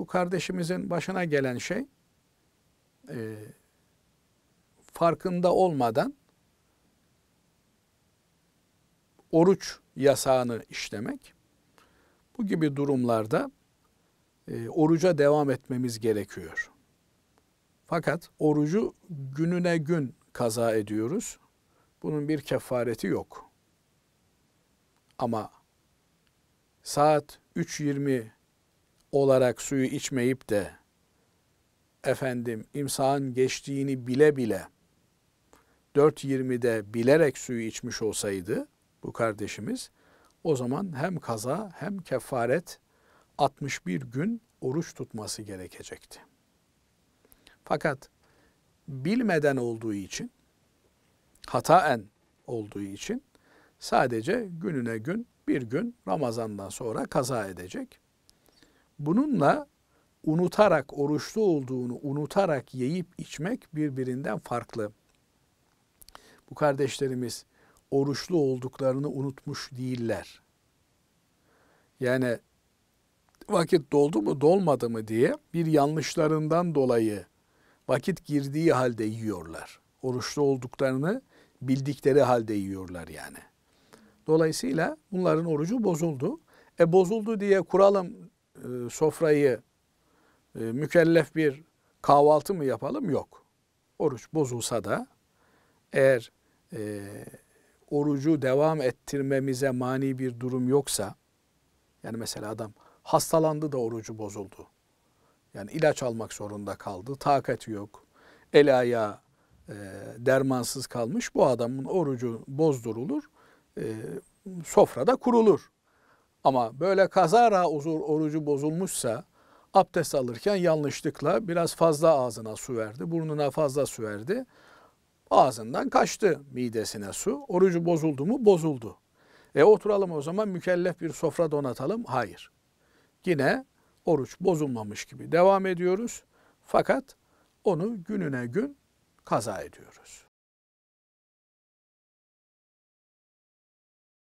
bu kardeşimizin başına gelen şey e, farkında olmadan oruç yasağını işlemek. Bu gibi durumlarda e, oruca devam etmemiz gerekiyor. Fakat orucu gününe gün kaza ediyoruz. Bunun bir kefareti yok. Ama saat 3.20 olarak suyu içmeyip de efendim imsağın geçtiğini bile bile 4.20'de bilerek suyu içmiş olsaydı bu kardeşimiz o zaman hem kaza hem kefaret 61 gün oruç tutması gerekecekti. Fakat bilmeden olduğu için hataen olduğu için sadece gününe gün bir gün Ramazan'dan sonra kaza edecek. Bununla unutarak, oruçlu olduğunu unutarak yiyip içmek birbirinden farklı. Bu kardeşlerimiz oruçlu olduklarını unutmuş değiller. Yani vakit doldu mu dolmadı mı diye bir yanlışlarından dolayı vakit girdiği halde yiyorlar. Oruçlu olduklarını bildikleri halde yiyorlar yani. Dolayısıyla bunların orucu bozuldu. E bozuldu diye kuralım e, sofrayı e, mükellef bir kahvaltı mı yapalım? Yok. Oruç bozulsa da eğer e, orucu devam ettirmemize mani bir durum yoksa, yani mesela adam hastalandı da orucu bozuldu. Yani ilaç almak zorunda kaldı, takati yok, el ayağı e, dermansız kalmış. Bu adamın orucu bozdurulur, e, sofrada kurulur. Ama böyle kazara uzur orucu bozulmuşsa abdest alırken yanlışlıkla biraz fazla ağzına su verdi, burnuna fazla su verdi. Ağzından kaçtı midesine su. Orucu bozuldu mu? Bozuldu. E oturalım o zaman mükellef bir sofra donatalım. Hayır. Yine oruç bozulmamış gibi devam ediyoruz. Fakat onu gününe gün kaza ediyoruz.